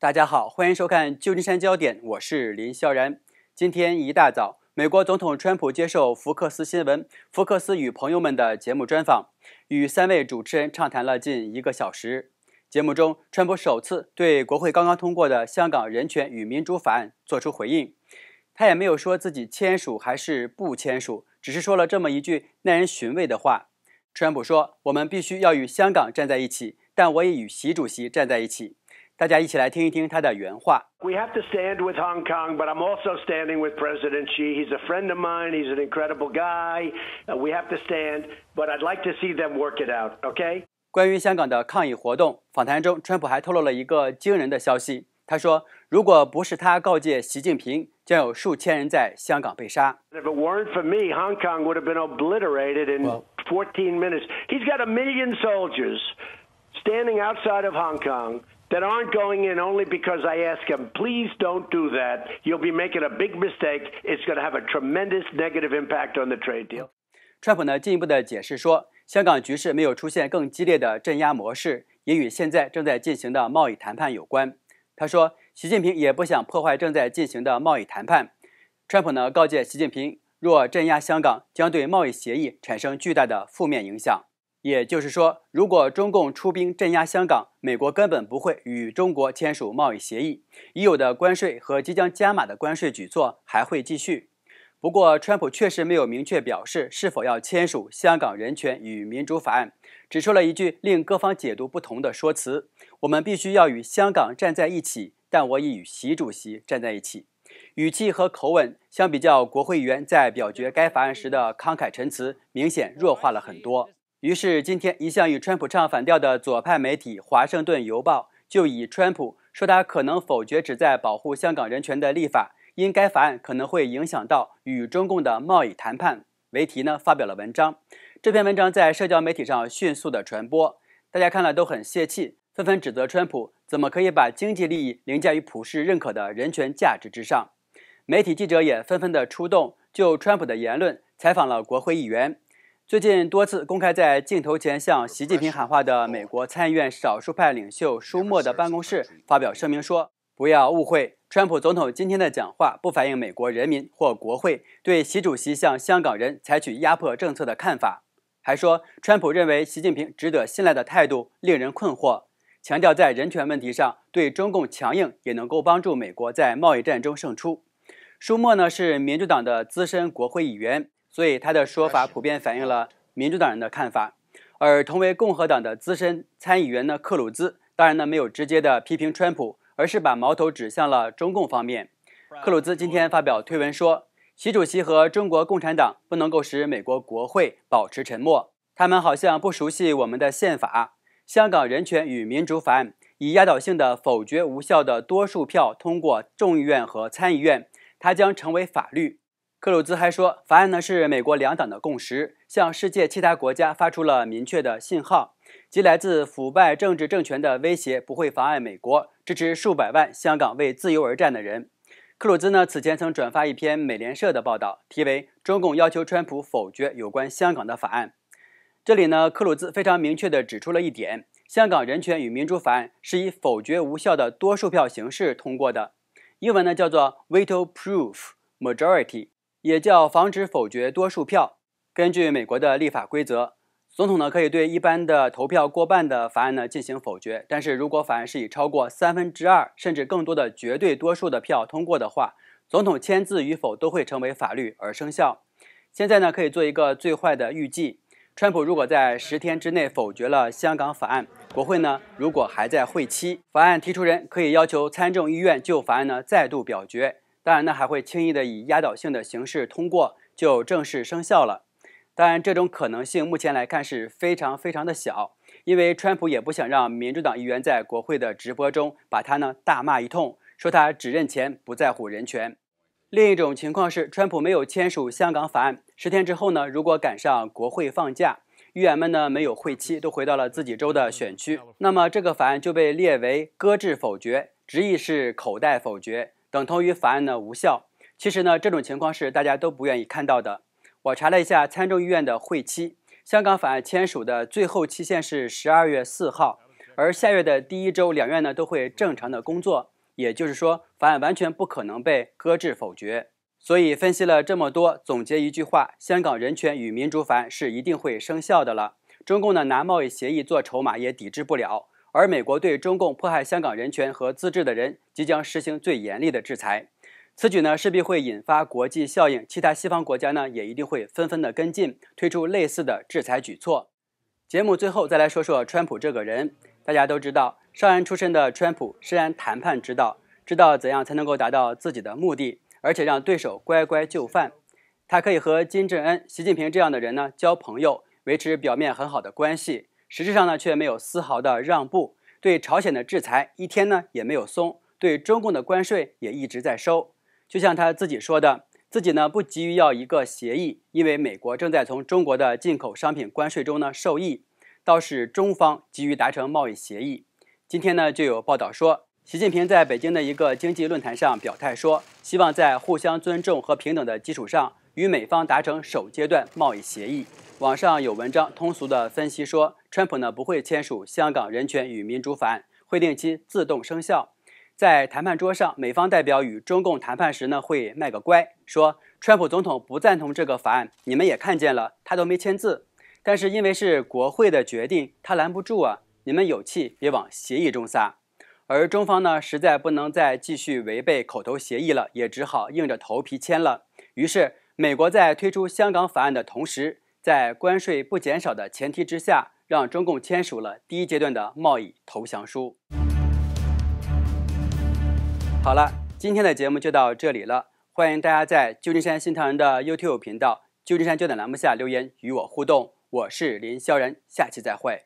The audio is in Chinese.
大家好，欢迎收看《旧金山焦点》，我是林萧然。今天一大早，美国总统川普接受福克斯新闻、福克斯与朋友们的节目专访，与三位主持人畅谈了近一个小时。节目中，川普首次对国会刚刚通过的《香港人权与民主法案》作出回应，他也没有说自己签署还是不签署，只是说了这么一句耐人寻味的话：“川普说，我们必须要与香港站在一起，但我也与习主席站在一起。”大家一起来听一听他的原话。We have to stand with Hong Kong, but I'm also standing with President Xi. He's a friend of mine. He's an incredible guy. Uh, we have to stand, but I'd like to see them work it out. Okay? If it weren't for me, Hong Kong would have been obliterated in 14 minutes. He's got a million soldiers standing outside of Hong Kong. That aren't going in only because I ask them please don't do that. You'll be making a big mistake. It's going to have a tremendous negative impact on the trade deal. 川普呢进一步的解释说，香港局势没有出现更激烈的镇压模式，也与现在正在进行的贸易谈判有关。他说，习近平也不想破坏正在进行的贸易谈判。川普呢告诫习近平，若镇压香港，将对贸易协议产生巨大的负面影响。也就是说，如果中共出兵镇压香港，美国根本不会与中国签署贸易协议，已有的关税和即将加码的关税举措还会继续。不过，川普确实没有明确表示是否要签署《香港人权与民主法案》，只说了一句令各方解读不同的说辞：“我们必须要与香港站在一起，但我已与习主席站在一起。”语气和口吻相比较，国会议员在表决该法案时的慷慨陈词明显弱化了很多。于是，今天一向与川普唱反调的左派媒体《华盛顿邮报》就以“川普说他可能否决旨在保护香港人权的立法，因该法案可能会影响到与中共的贸易谈判”为题呢，发表了文章。这篇文章在社交媒体上迅速的传播，大家看了都很泄气，纷纷指责川普怎么可以把经济利益凌驾于普世认可的人权价值之上。媒体记者也纷纷的出动，就川普的言论采访了国会议员。最近多次公开在镜头前向习近平喊话的美国参议院少数派领袖舒默的办公室发表声明说：“不要误会，川普总统今天的讲话不反映美国人民或国会对习主席向香港人采取压迫政策的看法。”还说，川普认为习近平值得信赖的态度令人困惑，强调在人权问题上对中共强硬也能够帮助美国在贸易战中胜出。舒默呢是民主党的资深国会议员。所以他的说法普遍反映了民主党人的看法，而同为共和党的资深参议员呢克鲁兹当然呢没有直接的批评川普，而是把矛头指向了中共方面。克鲁兹今天发表推文说，习主席和中国共产党不能够使美国国会保持沉默，他们好像不熟悉我们的宪法。香港人权与民主法案以压倒性的否决无效的多数票通过众议院和参议院，它将成为法律。克鲁兹还说，法案呢是美国两党的共识，向世界其他国家发出了明确的信号，即来自腐败政治政权的威胁不会妨碍美国支持数百万香港为自由而战的人。克鲁兹呢此前曾转发一篇美联社的报道，题为《中共要求川普否决有关香港的法案》。这里呢，克鲁兹非常明确地指出了一点：香港人权与民主法案是以否决无效的多数票形式通过的，英文呢叫做 Veto-proof majority。也叫防止否决多数票。根据美国的立法规则，总统呢可以对一般的投票过半的法案呢进行否决，但是如果法案是以超过三分之二甚至更多的绝对多数的票通过的话，总统签字与否都会成为法律而生效。现在呢可以做一个最坏的预计：川普如果在十天之内否决了香港法案，国会呢如果还在会期，法案提出人可以要求参众议院就法案呢再度表决。当然呢，还会轻易的以压倒性的形式通过，就正式生效了。当然，这种可能性目前来看是非常非常的小，因为川普也不想让民主党议员在国会的直播中把他呢大骂一通，说他只认钱不在乎人权。另一种情况是，川普没有签署香港法案，十天之后呢，如果赶上国会放假，议员们呢没有会期，都回到了自己州的选区，那么这个法案就被列为搁置否决，执意是口袋否决。等同于法案呢无效。其实呢，这种情况是大家都不愿意看到的。我查了一下参众议院的会期，香港法案签署的最后期限是十二月四号，而下月的第一周两院呢都会正常的工作，也就是说法案完全不可能被搁置否决。所以分析了这么多，总结一句话：香港人权与民主法案是一定会生效的了。中共呢拿贸易协议做筹码也抵制不了，而美国对中共迫害香港人权和自治的人。即将实行最严厉的制裁，此举呢势必会引发国际效应，其他西方国家呢也一定会纷纷的跟进，推出类似的制裁举措。节目最后再来说说川普这个人，大家都知道，商人出身的川普深谙谈判之道，知道怎样才能够达到自己的目的，而且让对手乖乖就范。他可以和金正恩、习近平这样的人呢交朋友，维持表面很好的关系，实质上呢却没有丝毫的让步，对朝鲜的制裁一天呢也没有松。对中共的关税也一直在收，就像他自己说的，自己呢不急于要一个协议，因为美国正在从中国的进口商品关税中呢受益，倒是中方急于达成贸易协议。今天呢就有报道说，习近平在北京的一个经济论坛上表态说，希望在互相尊重和平等的基础上与美方达成首阶段贸易协议。网上有文章通俗的分析说，川普呢不会签署《香港人权与民主法案》，会定期自动生效。在谈判桌上，美方代表与中共谈判时呢，会卖个乖，说川普总统不赞同这个法案，你们也看见了，他都没签字。但是因为是国会的决定，他拦不住啊。你们有气别往协议中撒。而中方呢，实在不能再继续违背口头协议了，也只好硬着头皮签了。于是，美国在推出香港法案的同时，在关税不减少的前提之下，让中共签署了第一阶段的贸易投降书。好了，今天的节目就到这里了。欢迎大家在《旧金山新唐人》的 YouTube 频道“旧金山焦点”栏目下留言与我互动。我是林萧然，下期再会。